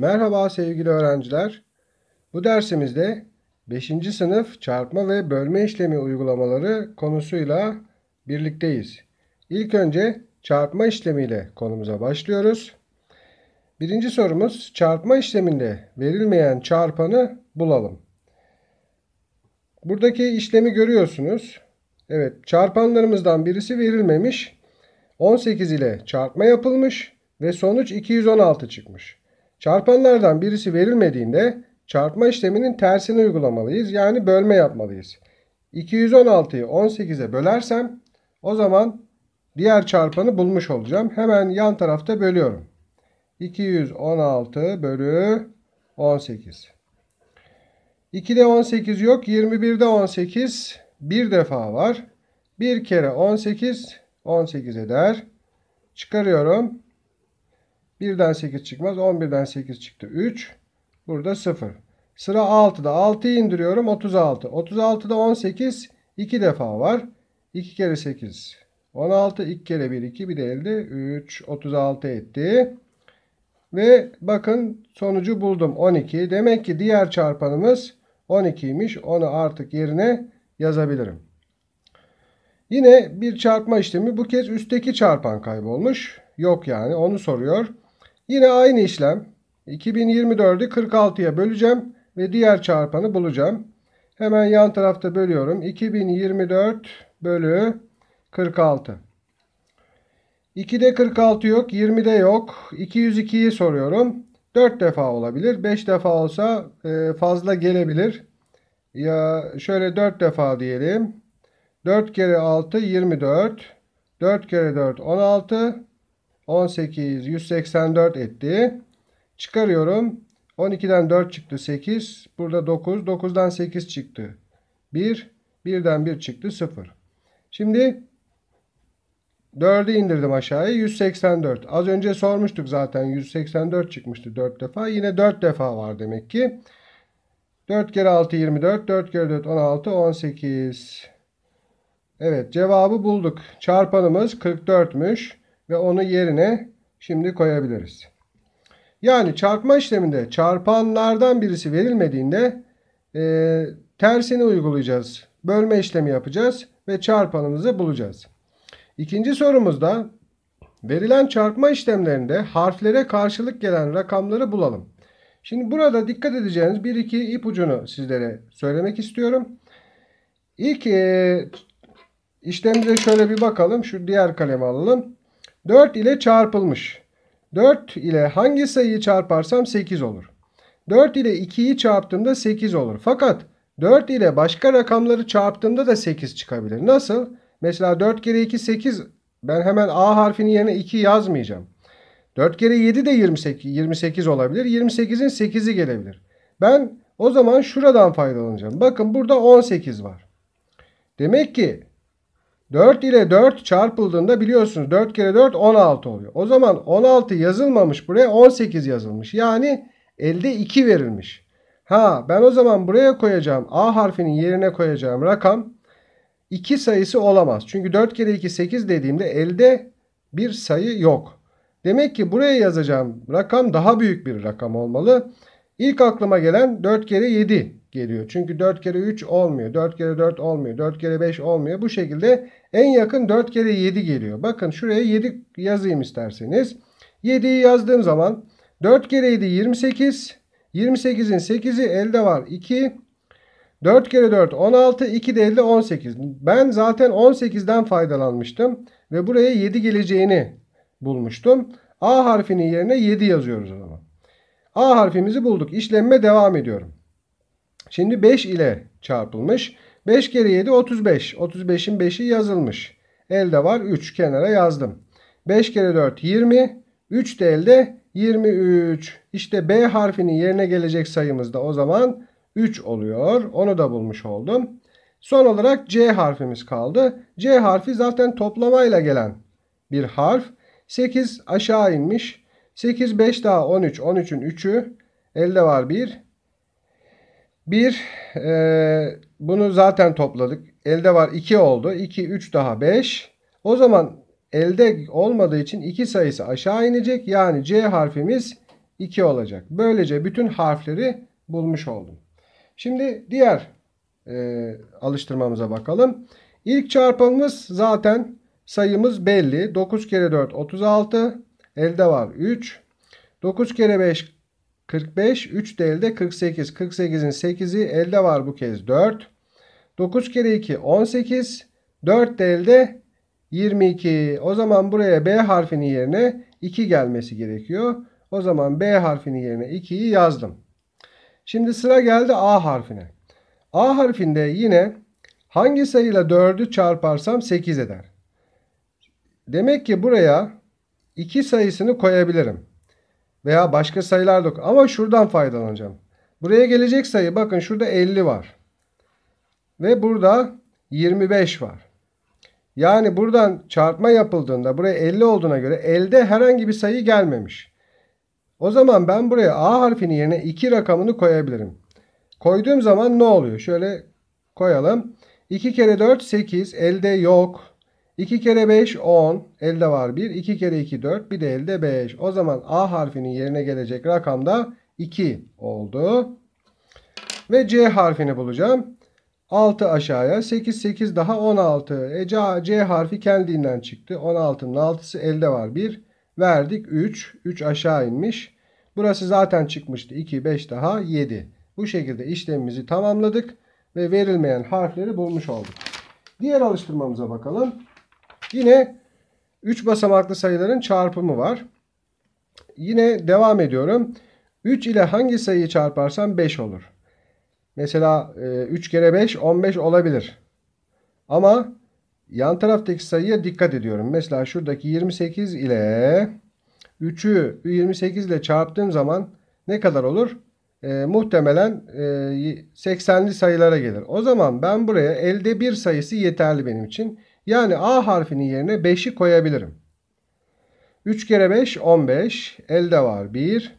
Merhaba sevgili öğrenciler. Bu dersimizde 5. sınıf çarpma ve bölme işlemi uygulamaları konusuyla birlikteyiz. İlk önce çarpma işlemiyle konumuza başlıyoruz. Birinci sorumuz çarpma işleminde verilmeyen çarpanı bulalım. Buradaki işlemi görüyorsunuz. Evet çarpanlarımızdan birisi verilmemiş. 18 ile çarpma yapılmış ve sonuç 216 çıkmış. Çarpanlardan birisi verilmediğinde çarpma işleminin tersini uygulamalıyız. Yani bölme yapmalıyız. 216'yı 18'e bölersem o zaman diğer çarpanı bulmuş olacağım. Hemen yan tarafta bölüyorum. 216 bölü 18. 2'de 18 yok. 21'de 18 bir defa var. Bir kere 18 18 eder. Çıkarıyorum. 1'den 8 çıkmaz. 11'den 8 çıktı. 3. Burada 0. Sıra 6'da. 6'yı indiriyorum. 36. 36'da 18. 2 defa var. 2 kere 8. 16. 2 kere 1. 2. Bir de elde 3. 36 etti. Ve bakın sonucu buldum. 12. Demek ki diğer çarpanımız 12'ymiş. Onu artık yerine yazabilirim. Yine bir çarpma işlemi. Bu kez üstteki çarpan kaybolmuş. Yok yani onu soruyor. Yine aynı işlem. 2024'ü 46'ya böleceğim ve diğer çarpanı bulacağım. Hemen yan tarafta bölüyorum. 2024 bölü 46. 2'de 46 yok. 20'de yok. 202'yi soruyorum. 4 defa olabilir. 5 defa olsa e, fazla gelebilir. Ya şöyle 4 defa diyelim. 4 kere 6 24. 4 kere 4 16. 18 184 etti. Çıkarıyorum. 12'den 4 çıktı 8. Burada 9. 9'dan 8 çıktı. 1. 1'den 1 çıktı 0. Şimdi 4'ü indirdim aşağıya. 184. Az önce sormuştuk zaten. 184 çıkmıştı 4 defa. Yine 4 defa var demek ki. 4 kere 6 24. 4 kere 4 16. 18. Evet cevabı bulduk. Çarpanımız 44'müş ve onu yerine şimdi koyabiliriz. Yani çarpma işleminde çarpanlardan birisi verilmediğinde e, tersini uygulayacağız. Bölme işlemi yapacağız ve çarpanımızı bulacağız. İkinci sorumuzda verilen çarpma işlemlerinde harflere karşılık gelen rakamları bulalım. Şimdi burada dikkat edeceğiniz bir iki ipucunu sizlere söylemek istiyorum. İlk e, işlemimize şöyle bir bakalım. Şu diğer kalemi alalım. 4 ile çarpılmış. 4 ile hangi sayıyı çarparsam 8 olur. 4 ile 2'yi çarptığımda 8 olur. Fakat 4 ile başka rakamları çarptığımda da 8 çıkabilir. Nasıl? Mesela 4 kere 2 8. Ben hemen A harfinin yerine 2 yazmayacağım. 4 kere 7 de 28, 28 olabilir. 28'in 8'i gelebilir. Ben o zaman şuradan faydalanacağım. Bakın burada 18 var. Demek ki 4 ile 4 çarpıldığında biliyorsunuz 4 kere 4 16 oluyor. O zaman 16 yazılmamış buraya 18 yazılmış. Yani elde 2 verilmiş. Ha ben o zaman buraya koyacağım A harfinin yerine koyacağım rakam 2 sayısı olamaz. Çünkü 4 kere 2 8 dediğimde elde bir sayı yok. Demek ki buraya yazacağım rakam daha büyük bir rakam olmalı. İlk aklıma gelen 4 kere 7 geliyor. Çünkü 4 kere 3 olmuyor. 4 kere 4 olmuyor. 4 kere 5 olmuyor. Bu şekilde en yakın 4 kere 7 geliyor. Bakın şuraya 7 yazayım isterseniz. 7'yi yazdığım zaman 4 kere 7 28. 28'in 8'i elde var 2. 4 kere 4 16. 2 de elde 18. Ben zaten 18'den faydalanmıştım. Ve buraya 7 geleceğini bulmuştum. A harfinin yerine 7 yazıyoruz o zaman. A harfimizi bulduk. İşlemme devam ediyorum. Şimdi 5 ile çarpılmış. 5 kere 7 35. 35'in 5'i yazılmış. Elde var 3 kenara yazdım. 5 kere 4 20. 3 de elde 23. İşte B harfinin yerine gelecek sayımız da o zaman 3 oluyor. Onu da bulmuş oldum. Son olarak C harfimiz kaldı. C harfi zaten toplamayla gelen bir harf. 8 aşağı inmiş. 8 5 daha 13. 13'ün 3'ü. Elde var 1. Bir, e, bunu zaten topladık. Elde var 2 oldu. 2 3 daha 5. O zaman elde olmadığı için 2 sayısı aşağı inecek. Yani C harfimiz 2 olacak. Böylece bütün harfleri bulmuş oldum. Şimdi diğer e, alıştırmamıza bakalım. İlk çarpımımız zaten sayımız belli. 9 kere 4 36. Elde var 3. 9 kere 5 45, 3 de elde 48. 48'in 8'i elde var bu kez 4. 9 kere 2 18. 4 de elde 22. O zaman buraya B harfinin yerine 2 gelmesi gerekiyor. O zaman B harfinin yerine 2'yi yazdım. Şimdi sıra geldi A harfine. A harfinde yine hangi sayıyla 4'ü çarparsam 8 eder. Demek ki buraya 2 sayısını koyabilirim veya başka sayılar sayılarla ama şuradan faydalanacağım. Buraya gelecek sayı bakın şurada 50 var. Ve burada 25 var. Yani buradan çarpma yapıldığında buraya 50 olduğuna göre elde herhangi bir sayı gelmemiş. O zaman ben buraya A harfinin yerine 2 rakamını koyabilirim. Koyduğum zaman ne oluyor? Şöyle koyalım. 2 kere 4 8 elde yok. 2 kere 5 10. Elde var 1. 2 kere 2 4. Bir de elde 5. O zaman A harfinin yerine gelecek rakam da 2 oldu. Ve C harfini bulacağım. 6 aşağıya 8 8 daha 16. E, C, C harfi kendinden çıktı. 16'nın 6'sı elde var 1. Verdik 3. 3 aşağı inmiş. Burası zaten çıkmıştı. 2 5 daha 7. Bu şekilde işlemimizi tamamladık ve verilmeyen harfleri bulmuş olduk. Diğer alıştırmamıza bakalım. Yine 3 basamaklı sayıların çarpımı var. Yine devam ediyorum. 3 ile hangi sayıyı çarparsam 5 olur. Mesela 3 e, kere 5 15 olabilir. Ama yan taraftaki sayıya dikkat ediyorum. Mesela şuradaki 28 ile 3'ü 28 ile çarptığım zaman ne kadar olur? E, muhtemelen e, 80'li sayılara gelir. O zaman ben buraya elde bir sayısı yeterli benim için. Yani A harfinin yerine 5'i koyabilirim. 3 kere 5 15. Elde var 1.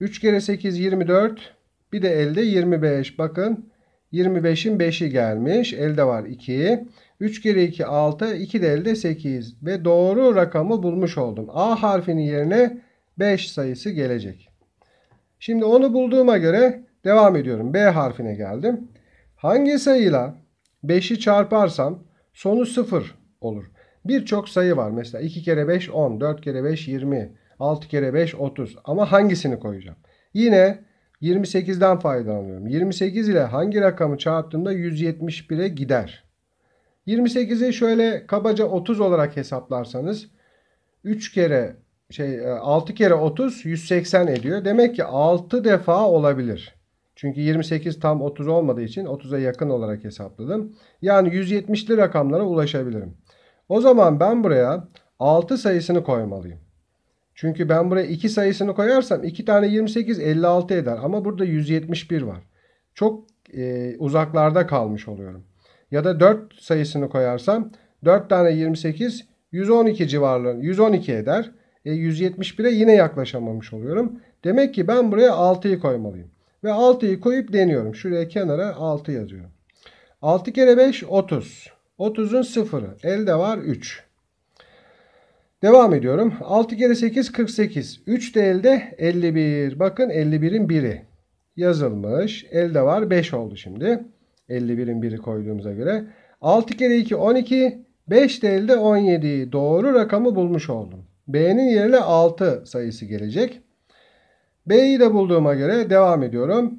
3 kere 8 24. Bir de elde 25. Bakın 25'in 5'i gelmiş. Elde var 2. 3 kere 2 6. 2 de elde 8. Ve doğru rakamı bulmuş oldum. A harfinin yerine 5 sayısı gelecek. Şimdi onu bulduğuma göre devam ediyorum. B harfine geldim. Hangi sayıyla 5'i çarparsam Sonu 0 olur. Birçok sayı var. Mesela 2 kere 5 10, 4 kere 5 20, 6 kere 5 30. Ama hangisini koyacağım? Yine 28'den faydalanıyorum. 28 ile hangi rakamı çarptığımda 171'e gider. 28'i şöyle kabaca 30 olarak hesaplarsanız 3 kere şey 6 e, kere 30 180 ediyor. Demek ki 6 defa olabilir. Çünkü 28 tam 30 olmadığı için 30'a yakın olarak hesapladım. Yani 170'li rakamlara ulaşabilirim. O zaman ben buraya 6 sayısını koymalıyım. Çünkü ben buraya 2 sayısını koyarsam 2 tane 28 56 eder. Ama burada 171 var. Çok e, uzaklarda kalmış oluyorum. Ya da 4 sayısını koyarsam 4 tane 28 112 civarlarında 112 eder. E, 171'e yine yaklaşamamış oluyorum. Demek ki ben buraya 6'yı koymalıyım. Ve 6'yı koyup deniyorum. Şuraya kenara 6 yazıyorum. 6 kere 5 30. 30'un 0'ı. Elde var 3. Devam ediyorum. 6 kere 8 48. 3 de elde 51. Bakın 51'in 1'i yazılmış. Elde var 5 oldu şimdi. 51'in 1'i koyduğumuza göre. 6 kere 2 12. 5 de elde 17. Doğru rakamı bulmuş oldum. B'nin yerine 6 sayısı gelecek. B'yi de bulduğuma göre devam ediyorum.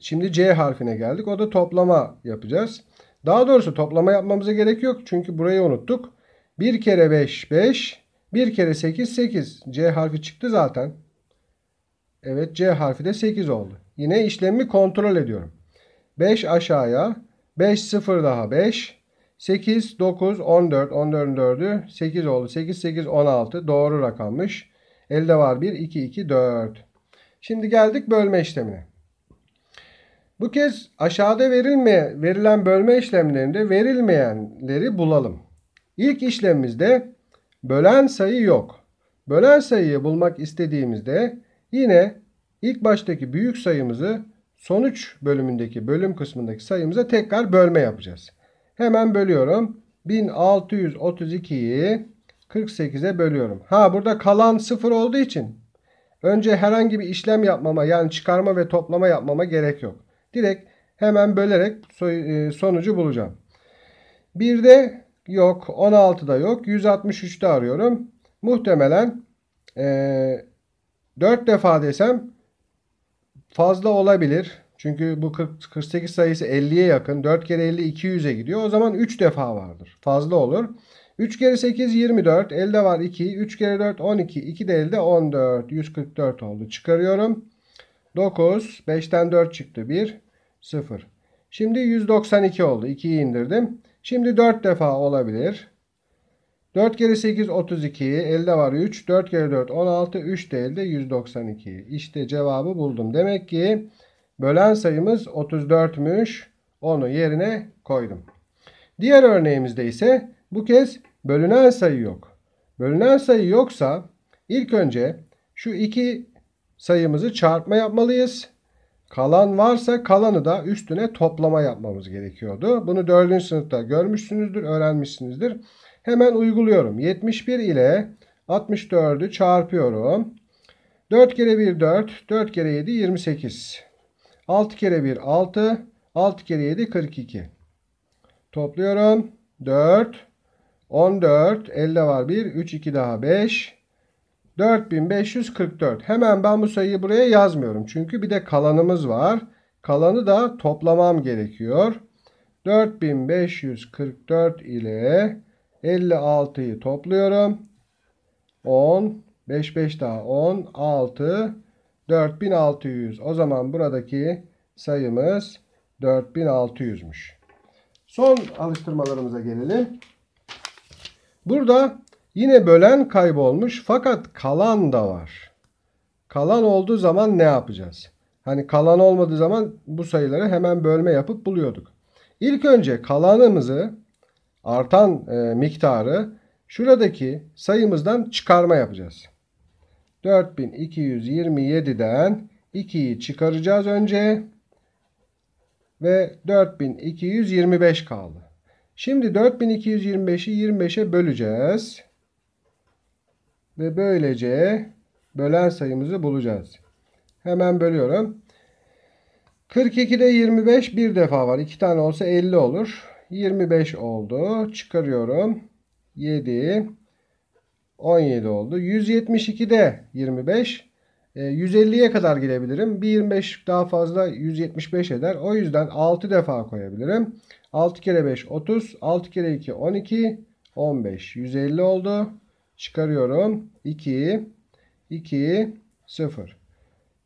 Şimdi C harfine geldik. O da toplama yapacağız. Daha doğrusu toplama yapmamıza gerek yok. Çünkü burayı unuttuk. 1 kere 5 5. 1 kere 8 8. C harfi çıktı zaten. Evet C harfi de 8 oldu. Yine işlemi kontrol ediyorum. 5 aşağıya. 5 0 daha 5. 8 9 14. 14'ün 4'ü 8 oldu. 8 8 16. Doğru rakammış. Elde var 1, 2, 2, 4. Şimdi geldik bölme işlemine. Bu kez aşağıda verilme, verilen bölme işlemlerinde verilmeyenleri bulalım. İlk işlemimizde bölen sayı yok. Bölen sayıyı bulmak istediğimizde yine ilk baştaki büyük sayımızı sonuç bölümündeki bölüm kısmındaki sayımıza tekrar bölme yapacağız. Hemen bölüyorum. 1632'yi 48'e bölüyorum. Ha burada kalan 0 olduğu için önce herhangi bir işlem yapmama yani çıkarma ve toplama yapmama gerek yok. Direkt hemen bölerek e, sonucu bulacağım. Bir de yok 16'da yok 163'te arıyorum. Muhtemelen e, 4 defa desem fazla olabilir. Çünkü bu 40, 48 sayısı 50'ye yakın. 4 kere 50 200'e gidiyor. O zaman 3 defa vardır. Fazla olur. 3 kere 8 24. Elde var 2. 3 kere 4 12. 2 de elde 14. 144 oldu. Çıkarıyorum. 9. 5'ten 4 çıktı. 1. 0. Şimdi 192 oldu. 2'yi indirdim. Şimdi 4 defa olabilir. 4 kere 8 32. Elde var 3. 4 kere 4 16. 3 de elde 192. İşte cevabı buldum. Demek ki bölen sayımız 34'müş. Onu yerine koydum. Diğer örneğimizde ise bu kez bölünen sayı yok. Bölünen sayı yoksa ilk önce şu iki sayımızı çarpma yapmalıyız. Kalan varsa kalanı da üstüne toplama yapmamız gerekiyordu. Bunu 4. sınıfta görmüşsünüzdür, öğrenmişsinizdir. Hemen uyguluyorum. 71 ile 64'ü çarpıyorum. 4 kere 1 4, 4 kere 7 28. 6 kere 1 6, 6 kere 7 42. Topluyorum. 4 14. Elde var 1. 3, 2 daha 5. 4544. Hemen ben bu sayıyı buraya yazmıyorum. Çünkü bir de kalanımız var. Kalanı da toplamam gerekiyor. 4544 ile 56'yı topluyorum. 10, 5, 5 daha 10, 6, 4600. O zaman buradaki sayımız 4600'müş. Son alıştırmalarımıza gelelim. Burada yine bölen kaybolmuş fakat kalan da var. Kalan olduğu zaman ne yapacağız? Hani kalan olmadığı zaman bu sayıları hemen bölme yapıp buluyorduk. İlk önce kalanımızı artan e, miktarı şuradaki sayımızdan çıkarma yapacağız. 4227'den 2'yi çıkaracağız önce ve 4225 kaldı. Şimdi 4225'i 25'e böleceğiz. Ve böylece bölen sayımızı bulacağız. Hemen bölüyorum. 42'de 25 bir defa var. 2 tane olsa 50 olur. 25 oldu. Çıkarıyorum. 7 17 oldu. 172'de 25 150'ye kadar gidebilirim. Bir 25 daha fazla 175 eder. O yüzden 6 defa koyabilirim. 6 kere 5 30. 6 kere 2 12. 15. 150 oldu. Çıkarıyorum. 2. 2. 0.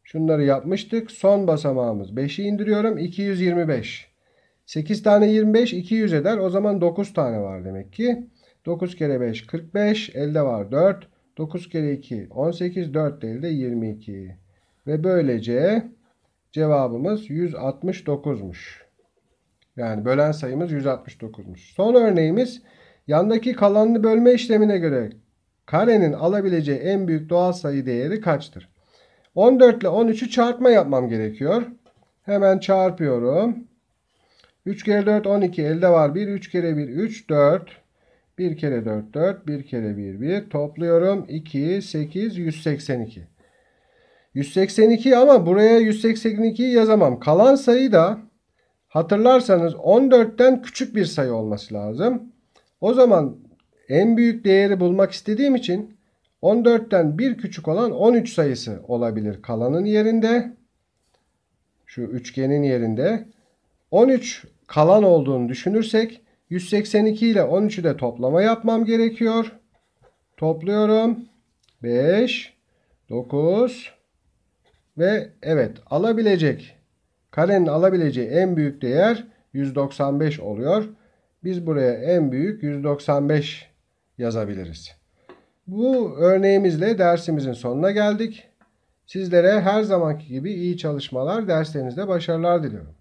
Şunları yapmıştık. Son basamağımız. 5'i indiriyorum. 225. 8 tane 25 200 eder. O zaman 9 tane var demek ki. 9 kere 5 45. Elde var 4. 9 kere 2 18. 4 elde 22. Ve böylece cevabımız 169'muş. Yani bölen sayımız 169'muş. Son örneğimiz yandaki kalanını bölme işlemine göre karenin alabileceği en büyük doğal sayı değeri kaçtır? 14 ile 13'ü çarpma yapmam gerekiyor. Hemen çarpıyorum. 3 kere 4 12 elde var 1 3 kere 1 3 4 1 kere 4 4 1 kere 1 1 topluyorum 2 8 182 182 ama buraya 182 yazamam. Kalan sayı da Hatırlarsanız 14'ten küçük bir sayı olması lazım. O zaman en büyük değeri bulmak istediğim için 14'ten bir küçük olan 13 sayısı olabilir kalanın yerinde. Şu üçgenin yerinde. 13 kalan olduğunu düşünürsek 182 ile 13'ü de toplama yapmam gerekiyor. Topluyorum. 5, 9 ve evet alabilecek Karenin alabileceği en büyük değer 195 oluyor. Biz buraya en büyük 195 yazabiliriz. Bu örneğimizle dersimizin sonuna geldik. Sizlere her zamanki gibi iyi çalışmalar, derslerinizde başarılar diliyorum.